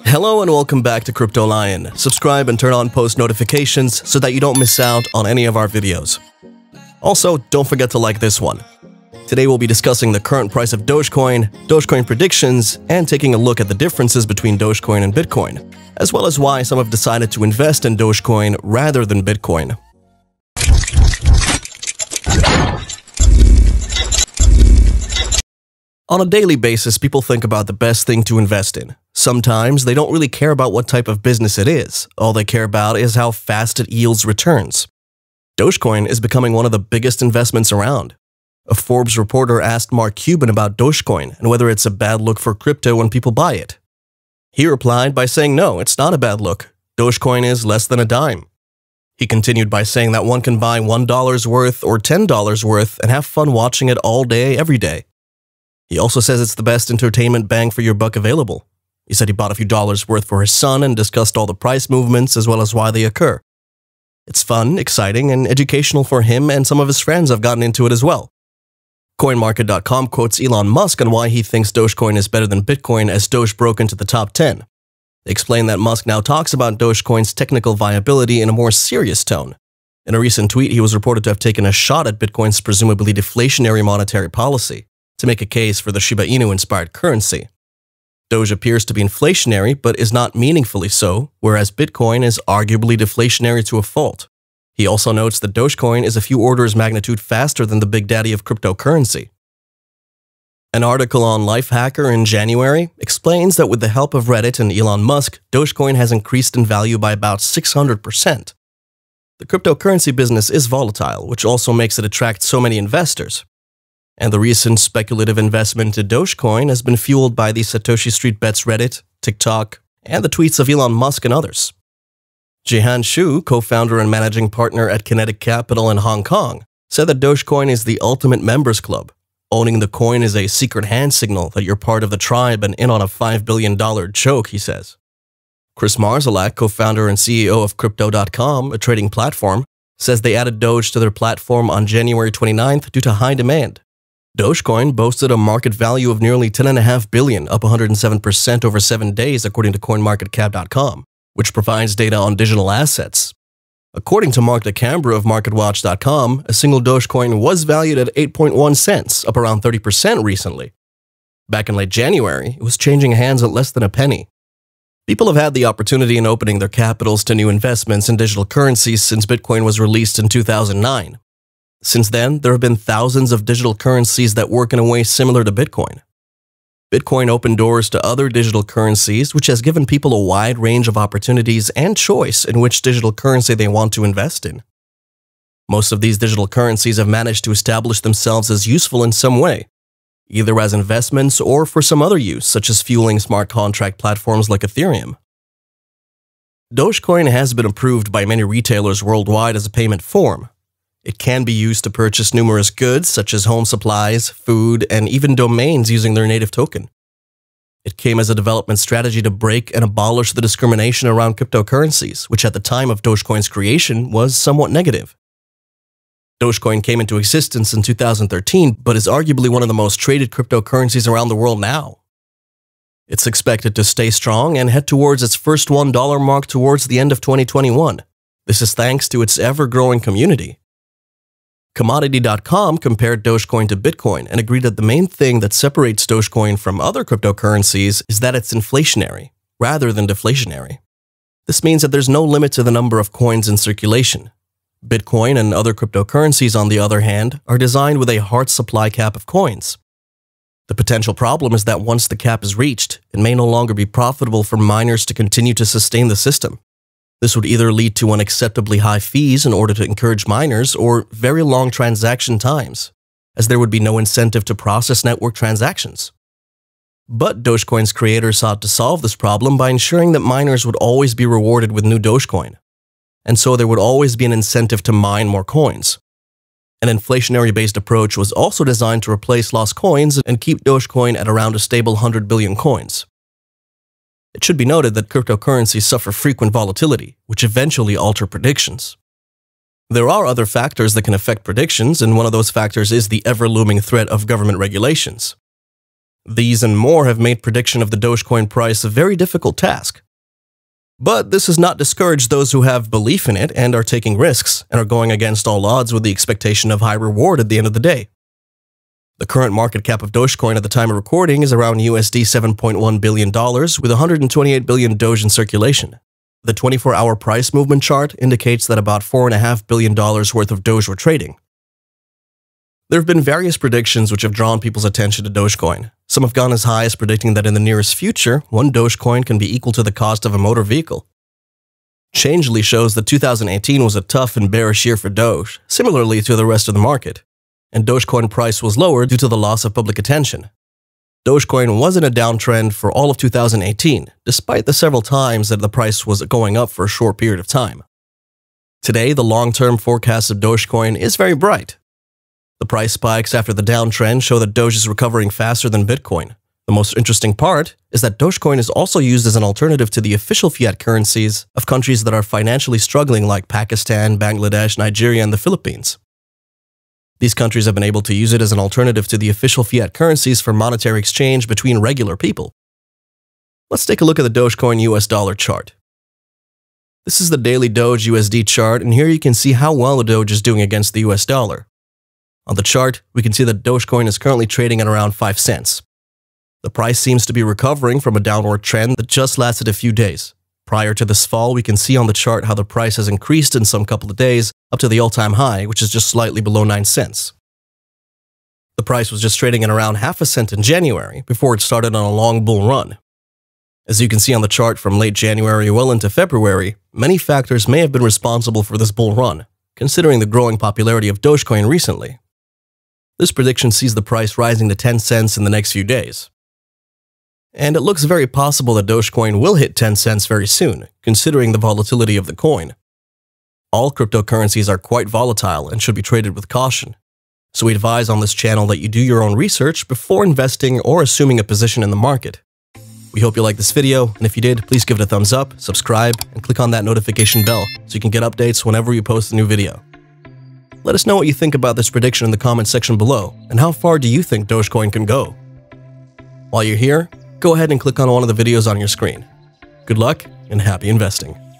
Hello and welcome back to Crypto Lion. Subscribe and turn on post notifications so that you don't miss out on any of our videos. Also, don't forget to like this one. Today we'll be discussing the current price of Dogecoin, Dogecoin predictions, and taking a look at the differences between Dogecoin and Bitcoin, as well as why some have decided to invest in Dogecoin rather than Bitcoin. On a daily basis, people think about the best thing to invest in, Sometimes they don't really care about what type of business it is, all they care about is how fast it yields returns. Dogecoin is becoming one of the biggest investments around. A Forbes reporter asked Mark Cuban about Dogecoin and whether it's a bad look for crypto when people buy it. He replied by saying no, it's not a bad look. Dogecoin is less than a dime. He continued by saying that one can buy $1 worth or $10 worth and have fun watching it all day, every day. He also says it's the best entertainment bang for your buck available. He said he bought a few dollars worth for his son and discussed all the price movements as well as why they occur. It's fun, exciting, and educational for him, and some of his friends have gotten into it as well. CoinMarket.com quotes Elon Musk on why he thinks Dogecoin is better than Bitcoin as Doge broke into the top 10. They explain that Musk now talks about Dogecoin's technical viability in a more serious tone. In a recent tweet, he was reported to have taken a shot at Bitcoin's presumably deflationary monetary policy to make a case for the Shiba Inu inspired currency. Doge appears to be inflationary but is not meaningfully so, whereas Bitcoin is arguably deflationary to a fault. He also notes that Dogecoin is a few orders magnitude faster than the big daddy of cryptocurrency. An article on Lifehacker in January explains that with the help of Reddit and Elon Musk, Dogecoin has increased in value by about 600%. The cryptocurrency business is volatile, which also makes it attract so many investors. And the recent speculative investment in Dogecoin has been fueled by the Satoshi Street Bets Reddit, TikTok, and the tweets of Elon Musk and others. Jihan Shu, co founder and managing partner at Kinetic Capital in Hong Kong, said that Dogecoin is the ultimate members club. Owning the coin is a secret hand signal that you're part of the tribe and in on a $5 billion joke, he says. Chris Marzalek, co founder and CEO of Crypto.com, a trading platform, says they added Doge to their platform on January 29th due to high demand. Dogecoin boasted a market value of nearly 10.5 billion, up 107% over 7 days according to coinmarketcap.com, which provides data on digital assets. According to Mark DeCambra of marketwatch.com, a single Dogecoin was valued at 8.1 cents, up around 30% recently. Back in late January, it was changing hands at less than a penny. People have had the opportunity in opening their capitals to new investments in digital currencies since Bitcoin was released in 2009. Since then, there have been thousands of digital currencies that work in a way similar to Bitcoin. Bitcoin opened doors to other digital currencies, which has given people a wide range of opportunities and choice in which digital currency they want to invest in. Most of these digital currencies have managed to establish themselves as useful in some way, either as investments or for some other use, such as fueling smart contract platforms like Ethereum. Dogecoin has been approved by many retailers worldwide as a payment form, it can be used to purchase numerous goods such as home supplies, food, and even domains using their native token. It came as a development strategy to break and abolish the discrimination around cryptocurrencies, which at the time of Dogecoin's creation was somewhat negative. Dogecoin came into existence in 2013, but is arguably one of the most traded cryptocurrencies around the world now. It's expected to stay strong and head towards its first $1 mark towards the end of 2021. This is thanks to its ever growing community. Commodity.com compared Dogecoin to Bitcoin and agreed that the main thing that separates Dogecoin from other cryptocurrencies is that it's inflationary rather than deflationary. This means that there's no limit to the number of coins in circulation. Bitcoin and other cryptocurrencies, on the other hand, are designed with a hard supply cap of coins. The potential problem is that once the cap is reached, it may no longer be profitable for miners to continue to sustain the system. This would either lead to unacceptably high fees in order to encourage miners or very long transaction times, as there would be no incentive to process network transactions. But Dogecoin's creators sought to solve this problem by ensuring that miners would always be rewarded with new Dogecoin. And so there would always be an incentive to mine more coins. An inflationary based approach was also designed to replace lost coins and keep Dogecoin at around a stable 100 billion coins. It should be noted that cryptocurrencies suffer frequent volatility, which eventually alter predictions. There are other factors that can affect predictions, and one of those factors is the ever looming threat of government regulations. These and more have made prediction of the Dogecoin price a very difficult task. But this has not discouraged those who have belief in it and are taking risks and are going against all odds with the expectation of high reward at the end of the day. The current market cap of Dogecoin at the time of recording is around USD $7.1 billion, with 128 billion Doge in circulation. The 24 hour price movement chart indicates that about $4.5 billion worth of Doge were trading. There have been various predictions which have drawn people's attention to Dogecoin. Some have gone as high as predicting that in the nearest future, one Dogecoin can be equal to the cost of a motor vehicle. Changely shows that 2018 was a tough and bearish year for Doge, similarly to the rest of the market and Dogecoin price was lower due to the loss of public attention. Dogecoin was in a downtrend for all of 2018, despite the several times that the price was going up for a short period of time. Today, the long-term forecast of Dogecoin is very bright. The price spikes after the downtrend show that Doge is recovering faster than Bitcoin. The most interesting part is that Dogecoin is also used as an alternative to the official fiat currencies of countries that are financially struggling like Pakistan, Bangladesh, Nigeria, and the Philippines. These countries have been able to use it as an alternative to the official fiat currencies for monetary exchange between regular people. Let's take a look at the Dogecoin US dollar chart. This is the daily Doge USD chart, and here you can see how well the Doge is doing against the US dollar. On the chart, we can see that Dogecoin is currently trading at around 5 cents. The price seems to be recovering from a downward trend that just lasted a few days. Prior to this fall, we can see on the chart how the price has increased in some couple of days up to the all-time high, which is just slightly below 9 cents. The price was just trading at around half a cent in January before it started on a long bull run. As you can see on the chart from late January well into February, many factors may have been responsible for this bull run, considering the growing popularity of Dogecoin recently. This prediction sees the price rising to 10 cents in the next few days, and it looks very possible that Dogecoin will hit 10 cents very soon, considering the volatility of the coin. All cryptocurrencies are quite volatile and should be traded with caution, so we advise on this channel that you do your own research before investing or assuming a position in the market. We hope you liked this video, and if you did, please give it a thumbs up, subscribe, and click on that notification bell so you can get updates whenever we post a new video. Let us know what you think about this prediction in the comments section below, and how far do you think Dogecoin can go? While you're here, go ahead and click on one of the videos on your screen. Good luck and happy investing.